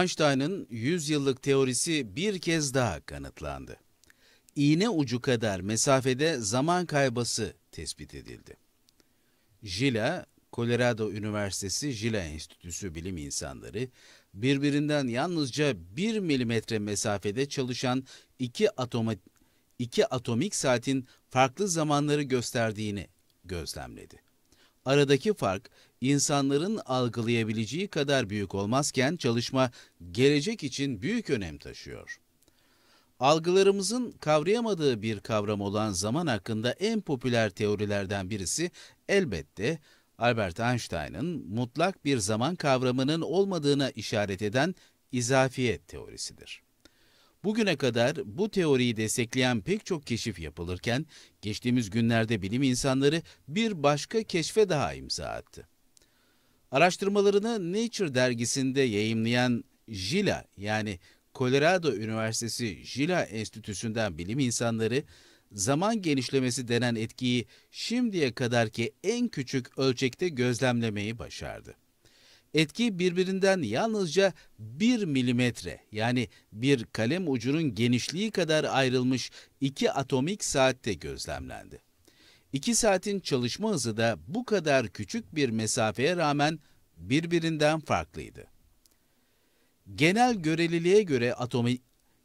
Einstein'ın 100 yıllık teorisi bir kez daha kanıtlandı. İğne ucu kadar mesafede zaman kaybası tespit edildi. Jila, Colorado Üniversitesi Jila Enstitüsü bilim insanları, birbirinden yalnızca 1 milimetre mesafede çalışan iki, atoma, iki atomik saatin farklı zamanları gösterdiğini gözlemledi. Aradaki fark insanların algılayabileceği kadar büyük olmazken çalışma gelecek için büyük önem taşıyor. Algılarımızın kavrayamadığı bir kavram olan zaman hakkında en popüler teorilerden birisi elbette Albert Einstein'ın mutlak bir zaman kavramının olmadığına işaret eden izafiyet teorisidir. Bugüne kadar bu teoriyi destekleyen pek çok keşif yapılırken, geçtiğimiz günlerde bilim insanları bir başka keşfe daha imza attı. Araştırmalarını Nature dergisinde yayımlayan JILA yani Colorado Üniversitesi JILA Enstitüsü'nden bilim insanları, zaman genişlemesi denen etkiyi şimdiye kadarki en küçük ölçekte gözlemlemeyi başardı etki birbirinden yalnızca 1 milimetre yani bir kalem ucunun genişliği kadar ayrılmış iki atomik saatte gözlemlendi. İki saatin çalışma hızı da bu kadar küçük bir mesafeye rağmen birbirinden farklıydı. Genel göreliliğe göre atomik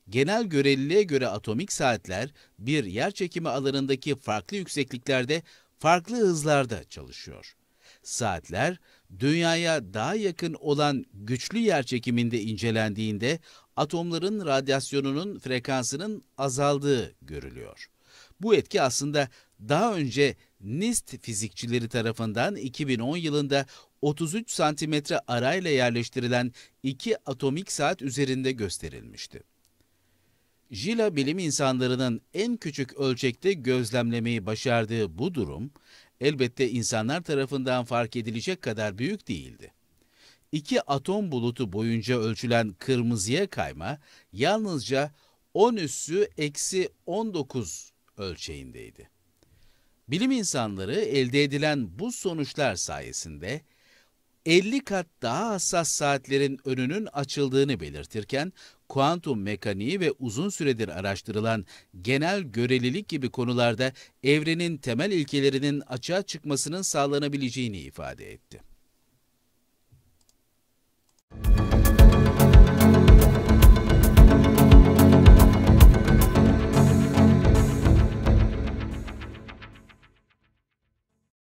Genel göreliliğe göre atomik saatler bir yerçekimi alanındaki farklı yüksekliklerde farklı hızlarda çalışıyor. Saatler dünyaya daha yakın olan güçlü yer çekiminde incelendiğinde atomların radyasyonunun frekansının azaldığı görülüyor. Bu etki aslında daha önce NIST fizikçileri tarafından 2010 yılında 33 santimetre arayla yerleştirilen iki atomik saat üzerinde gösterilmişti. Jila bilim insanlarının en küçük ölçekte gözlemlemeyi başardığı bu durum, elbette insanlar tarafından fark edilecek kadar büyük değildi. İki atom bulutu boyunca ölçülen kırmızıya kayma yalnızca 10 üssü eksi 19 ölçeğindeydi. Bilim insanları elde edilen bu sonuçlar sayesinde 50 kat daha hassas saatlerin önünün açıldığını belirtirken, kuantum mekaniği ve uzun süredir araştırılan genel görelilik gibi konularda evrenin temel ilkelerinin açığa çıkmasının sağlanabileceğini ifade etti.